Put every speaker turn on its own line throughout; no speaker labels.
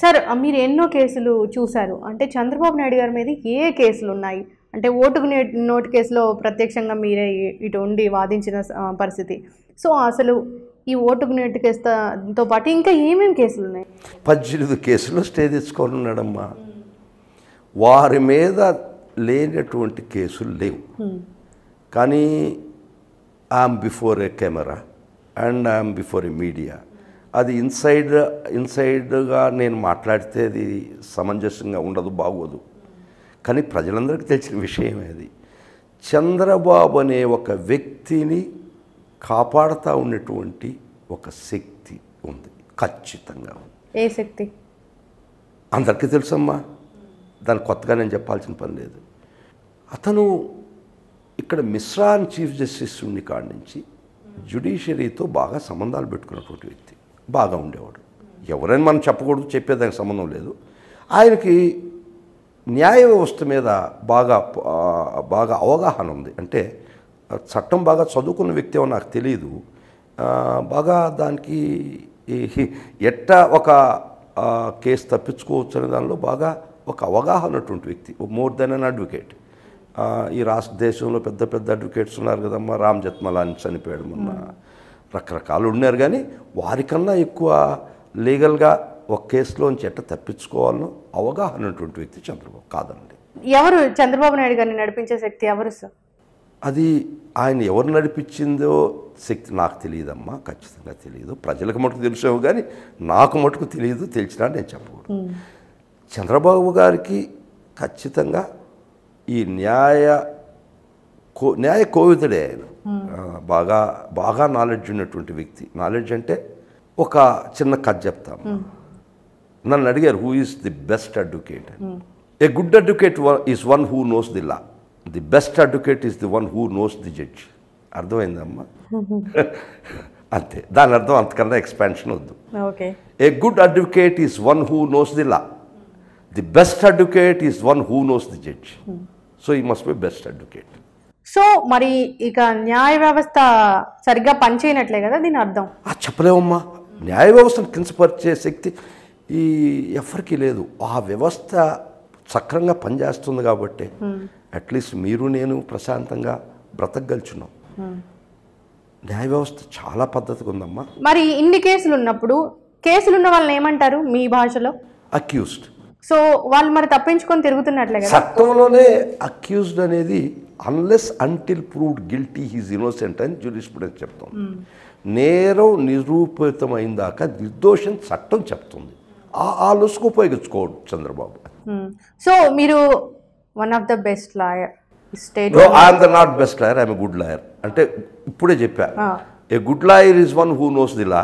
Sir మీరు ఎన్నో కేసులు చూశారు అంటే చంద్రబాబు నాయుడు గారి మీద ఏ కేసులు ఉన్నాయి అంటే ఓటుకు నోటు కేసులో ప్రత్యక్షంగా మీరే ఇటు ఉండి వాదించిన పరిస్థితి సో అసలు ఈ ఓటుకు నోటు కేసుతో పాటు ఇంకా ఏమేమి కేసులు ఉన్నాయి
పద్దెనిమిది కేసులు స్టే ఉన్నాడమ్మా వారి మీద లేనటువంటి కేసులు లేవు కానీ I'm before a camera and I'm before a media అది ఇన్సైడ్ ఇన్సైడ్గా నేను మాట్లాడితే అది సమంజసంగా ఉండదు బాగోదు కానీ ప్రజలందరికీ తెలిసిన విషయం అది చంద్రబాబు అనే ఒక వ్యక్తిని కాపాడుతూ ఉన్నటువంటి ఒక శక్తి ఉంది ఖచ్చితంగా ఏ శక్తి అందరికీ తెలుసమ్మా దాని కొత్తగా నేను చెప్పాల్సిన పని లేదు అతను ఇక్కడ మిశ్రాన్ చీఫ్ జస్టిస్ ఉండి కాడి నుంచి జ్యుడిషియరీతో బాగా సంబంధాలు పెట్టుకున్నటువంటి వ్యక్తి బాగా ఉండేవాడు ఎవరైనా మనం చెప్పకూడదు చెప్పేదానికి సంబంధం లేదు ఆయనకి న్యాయ వ్యవస్థ మీద బాగా బాగా అవగాహన ఉంది అంటే చట్టం బాగా చదువుకున్న వ్యక్తి ఏమో నాకు తెలియదు బాగా దానికి ఎట్ట ఒక కేసు తప్పించుకోవచ్చు అనే దానిలో బాగా ఒక అవగాహన ఉన్నటువంటి వ్యక్తి మోర్ దెన్ అన్ అడ్వకేట్ ఈ రాష్ట్ర దేశంలో పెద్ద పెద్ద అడ్వకేట్స్ ఉన్నారు కదమ్మా రామ్ జత్మలాన్ని చనిపోయాడు మొన్న రకరకాలు ఉన్నారు కానీ వారికన్నా ఎక్కువ లీగల్గా ఒక కేసులోంచి ఎట్ట తప్పించుకోవాలనో అవగాహన ఉన్నటువంటి వ్యక్తి చంద్రబాబు కాదండి
ఎవరు చంద్రబాబు నాయుడు గారిని నడిపించే శక్తి ఎవరు సార్
అది ఆయన ఎవరు నడిపించిందో శక్తి నాకు తెలియదమ్మా ఖచ్చితంగా తెలియదు ప్రజలకు మటుకు తెలిసాము కానీ నాకు మటుకు తెలియదు తెలిసినా నేను చెప్పకూడదు చంద్రబాబు గారికి ఖచ్చితంగా ఈ న్యాయ కో న్యాయ కోవితుడే ఆయన Hmm. బాగా బాగా నాలెడ్జ్ ఉన్నటువంటి వ్యక్తి నాలెడ్జ్ అంటే ఒక చిన్న కథ చెప్తాం hmm. నన్ను అడిగారు who is the best advocate a good advocate is one who knows the law the best advocate is the one who knows the judge అర్థమైందమ్మా hmm. అంతే దాని అర్థం అంతకన్నా ఎక్స్పాన్షన్ వద్దు a good advocate is one who knows the law the best advocate is one who knows the judge so he must be best advocate
so మరి ఇక న్యాయ వ్యవస్థ సరిగ్గా పనిచేయనట్లే కదా దీని అర్థం
చెప్పలేవమ్మా న్యాయ వ్యవస్థను కించపరిచే శక్తి ఈ ఎవరికి లేదు ఆ వ్యవస్థ సక్రంగా పనిచేస్తుంది కాబట్టి అట్లీస్ట్ మీరు నేను ప్రశాంతంగా బ్రతకగలుచున్నాం న్యాయ వ్యవస్థ చాలా పద్ధతిగా ఉందమ్మా
మరి ఇన్ని కేసులు ఉన్నప్పుడు కేసులు ఉన్న వాళ్ళని ఏమంటారు మీ భాషలో అక్యూస్డ్ సో వాళ్ళు మరి తప్పించుకొని తిరుగుతున్నట్లే సత్వంలోనే
అక్యూజ్డ్ అనేది unless until proved guilty he's innocent అని జ్యూరిస్ప్రుడెన్స్ చెప్తాం hmm. నేరం నిరూపితమైందాక నిర్దోషం చట్టం చెప్తుంది ఆ ఆలోచన ఉపయోగించుకోడు చంద్రబాబు
hmm. సో మీరు one of the best lawyer state I'm the not best
lawyer I'm good lawyer అంటే ఇప్పుడే చెప్పా a good lawyer is one who knows the law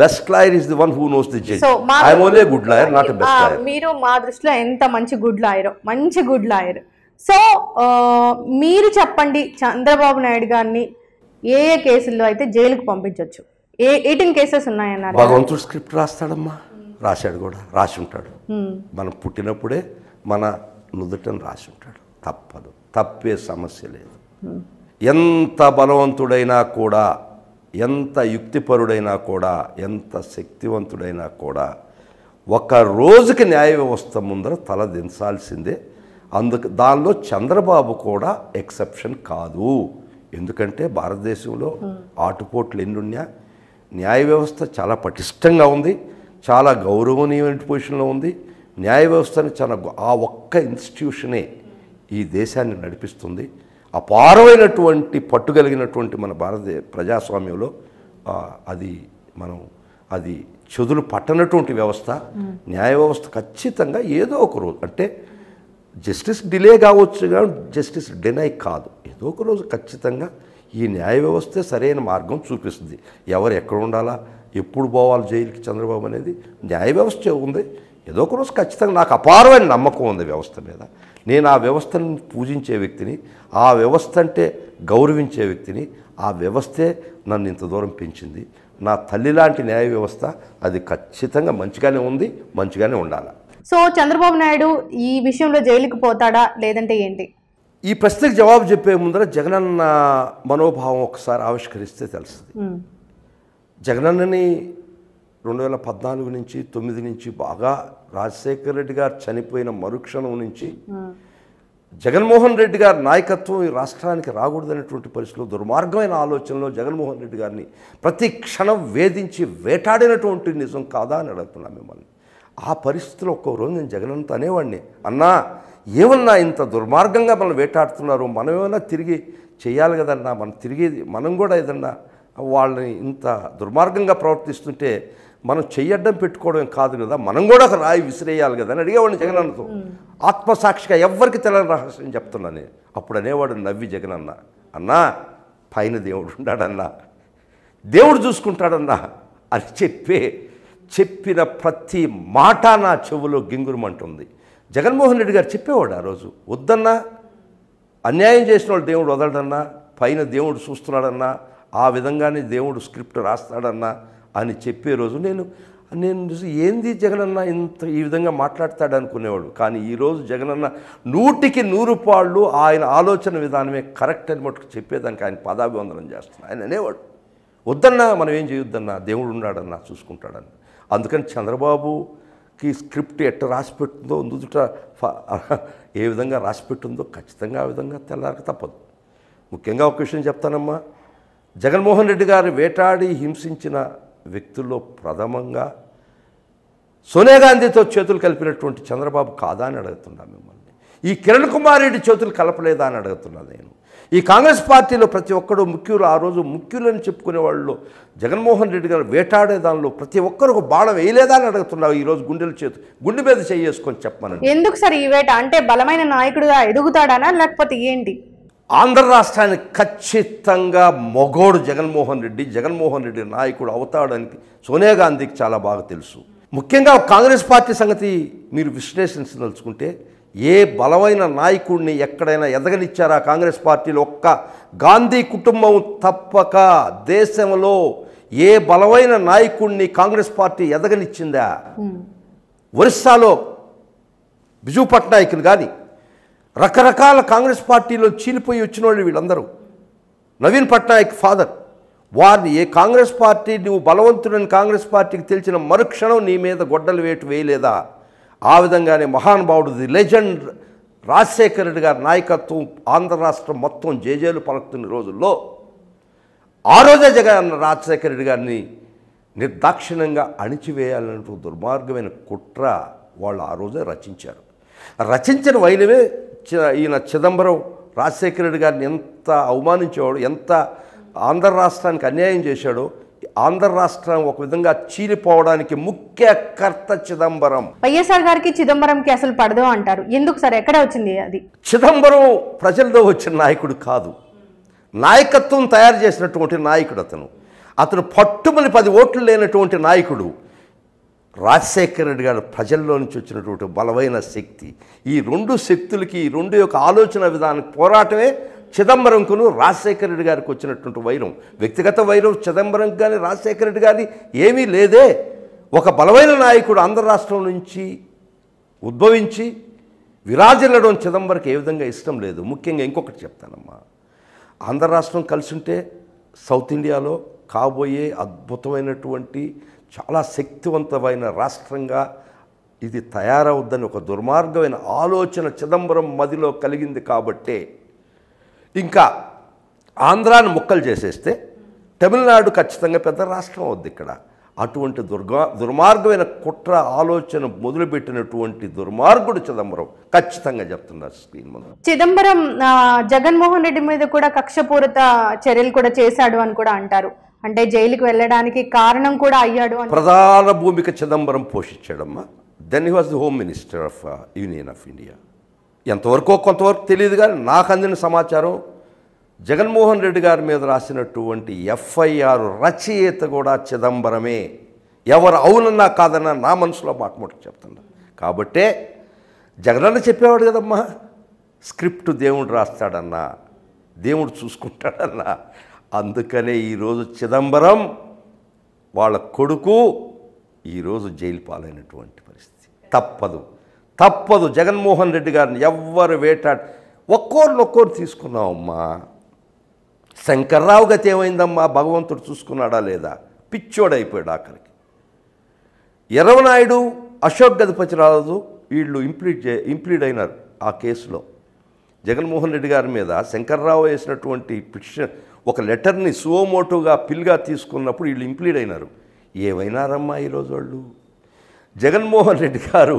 best lawyer is the one who knows the judge I'm only good lawyer not best lawyer
మీరు మా దృష్టిలో ఎంత మంచి good lawyer మంచి good lawyer so మీరు చెప్పండి చంద్రబాబు నాయుడు గారిని ఏ ఏ కేసుల్లో అయితే జైలుకు పంపించవచ్చు ఏ ఎయిటీన్ కేసెస్ ఉన్నాయన్నారు భగవంతుడు
స్క్రిప్ట్ రాస్తాడమ్మా రాశాడు కూడా రాసి ఉంటాడు మనం పుట్టినప్పుడే మన నుదుటను రాసి ఉంటాడు తప్పదు తప్పే సమస్య లేదు ఎంత బలవంతుడైనా కూడా ఎంత యుక్తిపరుడైనా కూడా ఎంత శక్తివంతుడైనా కూడా ఒక రోజుకి న్యాయ వ్యవస్థ ముందర తల దించాల్సిందే అందుకు దానిలో చంద్రబాబు కూడా ఎక్సెప్షన్ కాదు ఎందుకంటే భారతదేశంలో ఆటుపోట్లు ఎన్నున్నా న్యాయ వ్యవస్థ చాలా పటిష్టంగా ఉంది చాలా గౌరవనీయమైన పొజిషన్లో ఉంది న్యాయ వ్యవస్థని చాలా ఆ ఒక్క ఇన్స్టిట్యూషనే ఈ దేశాన్ని నడిపిస్తుంది అపారమైనటువంటి పట్టుగలిగినటువంటి మన భారత ప్రజాస్వామ్యంలో అది మనం అది చెదులు పట్టనటువంటి వ్యవస్థ న్యాయ వ్యవస్థ ఖచ్చితంగా ఏదో ఒక రోజు అంటే జస్టిస్ డిలే కావచ్చు కానీ జస్టిస్ డినై కాదు ఏదో ఒక రోజు ఖచ్చితంగా ఈ న్యాయ వ్యవస్థే సరైన మార్గం చూపిస్తుంది ఎవరు ఎక్కడ ఉండాలా ఎప్పుడు పోవాలి జైలుకి చంద్రబాబు అనేది న్యాయ వ్యవస్థ ఉంది ఏదో ఒక రోజు ఖచ్చితంగా నాకు అపారమైన నమ్మకం ఉంది వ్యవస్థ మీద నేను ఆ వ్యవస్థలను పూజించే వ్యక్తిని ఆ వ్యవస్థ అంటే గౌరవించే వ్యక్తిని ఆ వ్యవస్థే నన్ను ఇంత దూరం పెంచింది నా తల్లి లాంటి న్యాయ వ్యవస్థ అది ఖచ్చితంగా మంచిగానే ఉంది మంచిగానే ఉండాలి
సో చంద్రబాబు నాయుడు ఈ విషయంలో జైలుకి పోతాడా లేదంటే ఏంటి
ఈ ప్రశ్నకు జవాబు చెప్పే ముందర జగనన్న మనోభావం ఒకసారి ఆవిష్కరిస్తే తెలుస్తుంది జగనన్నని రెండు వేల పద్నాలుగు నుంచి తొమ్మిది నుంచి బాగా రాజశేఖర రెడ్డి గారు చనిపోయిన మరుక్షణం నుంచి జగన్మోహన్ రెడ్డి గారి నాయకత్వం ఈ రాష్ట్రానికి రాకూడదనేటువంటి పరిస్థితిలో దుర్మార్గమైన ఆలోచనలో జగన్మోహన్ రెడ్డి గారిని ప్రతి క్షణం వేధించి వేటాడినటువంటి నిజం కాదా అని అడుగుతున్నా మిమ్మల్ని ఆ పరిస్థితిలో ఒక్కో రోజు నేను అంత అనేవాడిని అన్నా ఏమన్నా ఇంత దుర్మార్గంగా మనం వేటాడుతున్నారు మనం ఏమైనా తిరిగి చేయాలి కదన్నా మనం తిరిగి మనం కూడా ఏదన్నా వాళ్ళని ఇంత దుర్మార్గంగా ప్రవర్తిస్తుంటే మనం చెయ్యడం పెట్టుకోవడం కాదు కదా మనం కూడా ఒక రాయి విసిరేయాలి కదా అని అడిగేవాడిని జగనన్నతో ఆత్మసాక్షిగా ఎవరికి తెలియని రహస్యం చెప్తున్నాను అప్పుడు అనేవాడు నవ్వి జగనన్న అన్నా పైన దేవుడు ఉన్నాడన్నా దేవుడు చూసుకుంటాడన్నా అని చెప్పే చెప్పిన ప్రతి మాట నా చెవులో గింగురమంటుంది జగన్మోహన్ రెడ్డి గారు చెప్పేవాడు ఆ రోజు వద్దన్నా అన్యాయం చేసిన వాళ్ళు దేవుడు వదలడన్నా పైన దేవుడు చూస్తున్నాడన్నా ఆ విధంగానే దేవుడు స్క్రిప్ట్ రాస్తాడన్నా అని చెప్పే రోజు నేను నేను ఏంది జగనన్న ఇంత ఈ విధంగా మాట్లాడతాడు అనుకునేవాడు కానీ ఈరోజు జగనన్న నూటికి నూరు పాళ్ళు ఆయన ఆలోచన విధానమే కరెక్ట్ అని మటుకు చెప్పేదానికి ఆయన పదాభివందనం చేస్తున్నాడు ఆయన అనేవాడు వద్దన్నా మనం ఏం చేయొద్దన్నా దేవుడు ఉన్నాడన్నా చూసుకుంటాడన్న అందుకని చంద్రబాబుకి స్క్రిప్ట్ ఎట్ట రాసిపెట్టుందో ముందుట ఏ విధంగా రాసిపెట్టుందో ఖచ్చితంగా ఆ విధంగా తెల్లారక తప్పదు ముఖ్యంగా ఒక విషయం చెప్తానమ్మా జగన్మోహన్ రెడ్డి గారు వేటాడి హింసించిన వ్యక్తుల్లో ప్రథమంగా సోనియా గాంధీతో చేతులు కలిపినటువంటి చంద్రబాబు కాదా అని అడుగుతున్నా మిమ్మల్ని ఈ కిరణ్ కుమార్ రెడ్డి చేతులు కలపలేదా అని అడుగుతున్నా నేను ఈ కాంగ్రెస్ పార్టీలో ప్రతి ఒక్కరు ముఖ్యులు ఆ రోజు ముఖ్యులని చెప్పుకునే వాళ్ళు జగన్మోహన్ రెడ్డి గారు వేటాడే దానిలో ప్రతి ఒక్కరు ఒక బాణం వేయలేదా అని అడుగుతున్నావు ఈ రోజు గుండెలు చేతు గుండె మీద చేసుకొని చెప్పమని
ఎందుకు సార్ ఈ వేట అంటే బలమైన నాయకుడిగా ఎదుగుతాడనా లేకపోతే ఏంటి
ఆంధ్ర రాష్ట్రాన్ని ఖచ్చితంగా మొగోడు జగన్మోహన్ రెడ్డి జగన్మోహన్ రెడ్డి నాయకుడు అవుతాడని సోనియా గాంధీకి చాలా బాగా తెలుసు ముఖ్యంగా కాంగ్రెస్ పార్టీ సంగతి మీరు విశ్లేషించదలుచుకుంటే ఏ బలమైన నాయకుడిని ఎక్కడైనా ఎదగనిచ్చారా కాంగ్రెస్ పార్టీలో ఒక్క గాంధీ కుటుంబం తప్పక దేశంలో ఏ బలమైన నాయకుడిని కాంగ్రెస్ పార్టీ ఎదగనిచ్చిందా ఒరిస్సాలో బిజు పట్నాయక్ని కానీ రకరకాల కాంగ్రెస్ పార్టీలో చీలిపోయి వచ్చిన వాళ్ళు వీళ్ళందరూ నవీన్ పట్నాయక్ ఫాదర్ వారిని ఏ కాంగ్రెస్ పార్టీ నువ్వు బలవంతుడని కాంగ్రెస్ పార్టీకి తెలిసిన మరుక్షణం నీ మీద గొడ్డలు వేటు వేయలేదా ఆ విధంగానే మహానుభావుడు ది లెజెండ్ రాజశేఖర రెడ్డి గారి నాయకత్వం ఆంధ్ర రాష్ట్రం మొత్తం జేజేలు పలుకుతున్న రోజుల్లో ఆ రోజే జగన్ రాజశేఖర రెడ్డి గారిని నిర్దాక్షిణ్యంగా అణిచివేయాలన్నటువంటి దుర్మార్గమైన కుట్ర వాళ్ళు ఆ రోజే రచించారు రచించిన వైనమే ఈయన చిదంబరం రాజశేఖర రెడ్డి గారిని ఎంత అవమానించేవాడు ఎంత ఆంధ్ర రాష్ట్రానికి అన్యాయం చేశాడో ఆంధ్ర రాష్ట్రం ఒక విధంగా చీలిపోవడానికి ముఖ్య కర్త చిదంబరం
వైఎస్ఆర్ గారికి చిదంబరంకి అసలు పడదు అంటారు ఎందుకు సార్ ఎక్కడ వచ్చింది అది
చిదంబరం ప్రజల్లో వచ్చిన నాయకుడు కాదు నాయకత్వం తయారు చేసినటువంటి నాయకుడు అతను అతను పట్టుమని పది ఓట్లు లేనటువంటి నాయకుడు రాజశేఖర రెడ్డి గారు ప్రజల్లో నుంచి వచ్చినటువంటి బలమైన శక్తి ఈ రెండు శక్తులకి ఈ రెండు యొక్క ఆలోచన విధానం పోరాటమే చిదంబరంకును రాజశేఖర రెడ్డి గారికి వచ్చినటువంటి వైరం వ్యక్తిగత వైరం చిదంబరం కానీ రాజశేఖర రెడ్డి కానీ ఏమీ లేదే ఒక బలమైన నాయకుడు ఆంధ్ర రాష్ట్రం నుంచి ఉద్భవించి విరాజిల్లడం చిదంబరంకి ఏ విధంగా ఇష్టం లేదు ముఖ్యంగా ఇంకొకటి చెప్తానమ్మా ఆంధ్ర రాష్ట్రం కలిసి ఉంటే సౌత్ ఇండియాలో కాబోయే అద్భుతమైనటువంటి చాలా శక్తివంతమైన రాష్ట్రంగా ఇది తయారవుద్దని ఒక దుర్మార్గమైన ఆలోచన చిదంబరం మదిలో కలిగింది కాబట్టే ఇంకా ఆంధ్రాను ముక్కలు చేసేస్తే తమిళనాడు ఖచ్చితంగా పెద్ద రాష్ట్రం అవుద్ది ఇక్కడ అటువంటి దుర్గా దుర్మార్గమైన కుట్ర ఆలోచన మొదలుపెట్టినటువంటి దుర్మార్గుడు చిదంబరం ఖచ్చితంగా చెప్తున్నారు స్క్రీన్ ముందు
చిదంబరం జగన్మోహన్ రెడ్డి మీద కూడా కక్షపూరిత చర్యలు కూడా చేశాడు అని కూడా అంటారు అంటే జైలుకి వెళ్ళడానికి కారణం కూడా అయ్యాడు
ప్రధాన భూమిక చిదంబరం పోషించాడమ్మా then he was the home minister of union of India ఎంతవరకు కొంతవరకు తెలియదు కానీ నాకు అందిన సమాచారం జగన్మోహన్ రెడ్డి గారి మీద రాసినటువంటి ఎఫ్ఐఆర్ రచయిత కూడా చిదంబరమే ఎవరు అవునన్నా కాదన్నా నా మనసులో మాట చెప్తున్నా కాబట్టే జగనన్న చెప్పేవాడు కదమ్మా స్క్రిప్ట్ దేవుడు రాస్తాడన్నా దేవుడు చూసుకుంటాడన్నా అందుకనే ఈరోజు చిదంబరం వాళ్ళ కొడుకు ఈరోజు జైలు పాలైనటువంటి పరిస్థితి తప్పదు తప్పదు జగన్మోహన్ రెడ్డి గారిని ఎవ్వరు వేటా ఒక్కోరు ఒక్కోరు తీసుకున్నామమ్మా శంకర్రావు గతి ఏమైందమ్మా భగవంతుడు చూసుకున్నాడా లేదా పిచ్చోడైపోయాడు ఆఖరికి ఎరవనాయుడు అశోక్ రాజు వీళ్ళు ఇంప్లీడ్ చే ఇంప్లీడ్ అయినారు ఆ కేసులో జగన్మోహన్ రెడ్డి గారి మీద శంకర్రావు వేసినటువంటి పిటిషన్ ఒక లెటర్ని సువోమోటోగా పిల్గా తీసుకున్నప్పుడు వీళ్ళు ఇంప్లీడ్ అయినారు ఏమైనారమ్మా ఈరోజు వాళ్ళు జగన్మోహన్ రెడ్డి గారు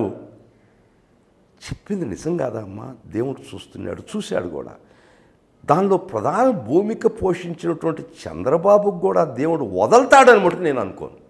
చెప్పింది నిజం కాదమ్మా దేవుడు చూస్తున్నాడు చూశాడు కూడా దానిలో ప్రధాన భూమిక పోషించినటువంటి చంద్రబాబుకు కూడా దేవుడు వదలతాడనమాట నేను అనుకోను